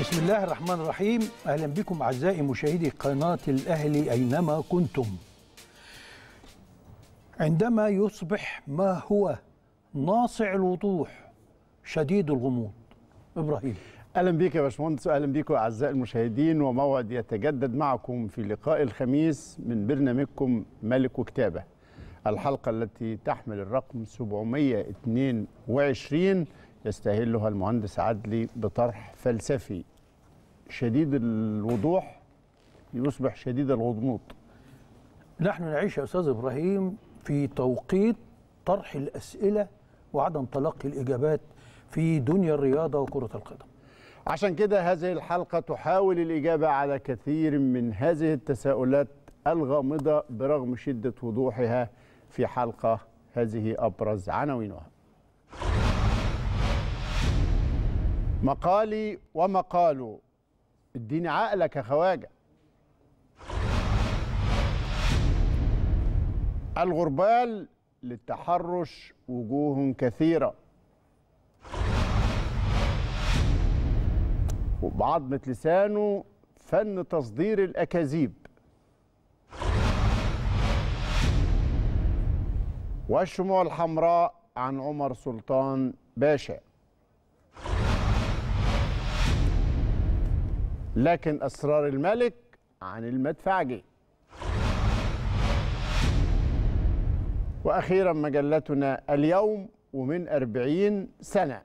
بسم الله الرحمن الرحيم اهلا بكم اعزائي مشاهدي قناه الاهلي اينما كنتم عندما يصبح ما هو ناصع الوضوح شديد الغموض ابراهيم اهلا بك يا باشمهندس اهلا بكم اعزائي المشاهدين وموعد يتجدد معكم في لقاء الخميس من برنامجكم ملك وكتابه الحلقه التي تحمل الرقم 722 يستهلها المهندس عدلي بطرح فلسفي شديد الوضوح يصبح شديد الغضنوط نحن نعيش يا استاذ ابراهيم في توقيت طرح الاسئله وعدم تلقي الاجابات في دنيا الرياضه وكره القدم عشان كده هذه الحلقه تحاول الاجابه على كثير من هذه التساؤلات الغامضه برغم شده وضوحها في حلقه هذه ابرز عناوينها مقالي ومقاله اديني عقلك يا خواجه الغربال للتحرش وجوه كثيرة وبعضمة لسانه فن تصدير الأكاذيب والشموع الحمراء عن عمر سلطان باشا لكن أسرار الملك عن المدفعجي وأخيرا مجلتنا اليوم ومن أربعين سنة